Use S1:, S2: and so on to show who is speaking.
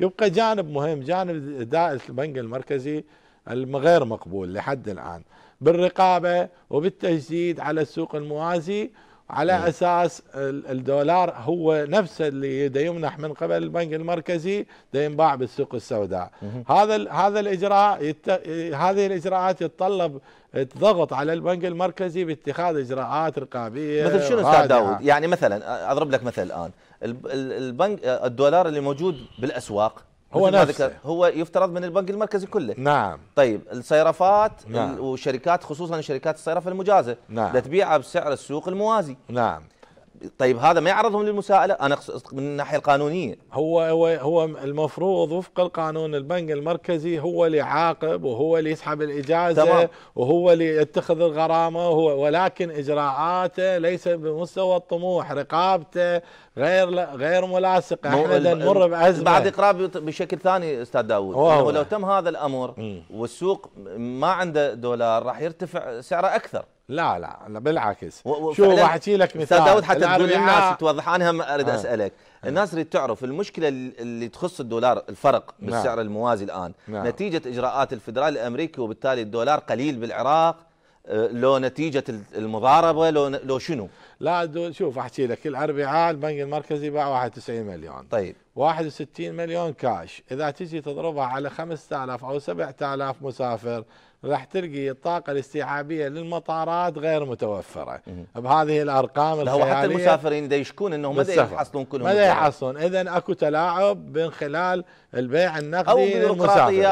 S1: يبقى جانب مهم جانب اداء البنك المركزي الغير مقبول لحد الآن بالرقابة وبالتجديد على السوق الموازي على م. نعم. اساس الدولار هو نفسه اللي يمنح من قبل البنك المركزي ينباع بالسوق السوداء هذا هذا الاجراء يت... هذه الاجراءات يتطلب الضغط على البنك المركزي باتخاذ اجراءات رقابيه مثل شنو استاذ داود
S2: يعني مثلا اضرب لك مثل الان البنك الدولار اللي موجود بالاسواق هو نفسه هو يفترض من البنك المركزي كله نعم طيب الصيرفات نعم. وشركات خصوصا شركات الصيرفه المجازه نعم تبيعها بسعر السوق الموازي نعم طيب هذا ما يعرضهم للمساءله انا من الناحيه القانونيه هو هو هو
S1: المفروض وفق القانون البنك المركزي هو اللي يعاقب وهو اللي يسحب الاجازه تمام. وهو اللي يتخذ الغرامه وهو ولكن اجراءاته ليس بمستوى
S2: الطموح رقابته غير غير ملاصقه احنا نمر بازمه بعد اقراب بشكل ثاني استاذ داوود ولو لو تم هذا الامر م. والسوق ما عنده دولار راح يرتفع سعره اكثر لا لا لا بالعكس و... شو راح احكي لك مثال استاذ داود حتى تقول للناس توضح انا هم اريد آه. اسالك آه. الناس اللي تعرف المشكله اللي تخص الدولار الفرق نعم. بالسعر نعم. الموازي الان نعم. نتيجه اجراءات الفدرالي الامريكي وبالتالي الدولار قليل بالعراق آه، لو نتيجه المضاربه لو لو شنو؟ لا
S1: شوف احكي لك الاربعاء البنك المركزي باع 91 مليون طيب 61 مليون كاش اذا تجي تضربها على 5000 او 7000 مسافر راح تلقي الطاقه الاستيعابيه للمطارات غير متوفره بهذه الارقام لا هو حتى المسافرين
S2: اذا يشكون انهم ما يحصلون
S1: كلهم ما يحصلون اذا اكو تلاعب من خلال البيع النقدي او بيروقراطيه